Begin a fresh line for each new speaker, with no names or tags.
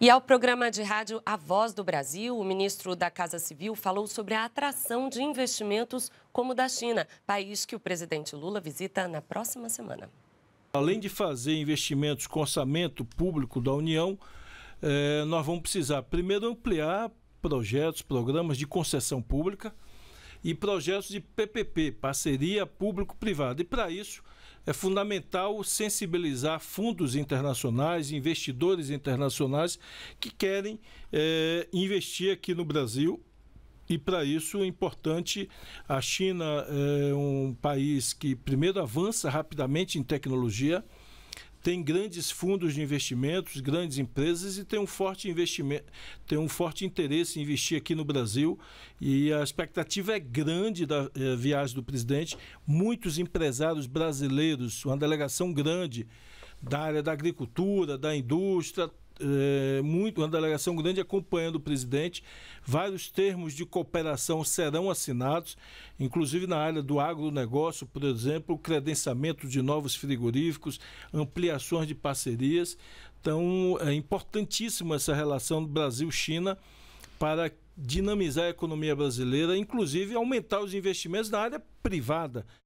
E ao programa de rádio A Voz do Brasil, o ministro da Casa Civil falou sobre a atração de investimentos como o da China, país que o presidente Lula visita na próxima semana.
Além de fazer investimentos com orçamento público da União, eh, nós vamos precisar primeiro ampliar projetos, programas de concessão pública e projetos de PPP, parceria público-privada. E para isso é fundamental sensibilizar fundos internacionais, investidores internacionais que querem é, investir aqui no Brasil e para isso é importante a China é um país que primeiro avança rapidamente em tecnologia tem grandes fundos de investimentos, grandes empresas e tem um forte investimento, tem um forte interesse em investir aqui no Brasil e a expectativa é grande da eh, viagem do presidente. Muitos empresários brasileiros, uma delegação grande da área da agricultura, da indústria, é, muito, uma delegação grande acompanhando o presidente. Vários termos de cooperação serão assinados, inclusive na área do agronegócio, por exemplo, credenciamento de novos frigoríficos, ampliações de parcerias. Então, é importantíssima essa relação Brasil-China para dinamizar a economia brasileira, inclusive aumentar os investimentos na área privada.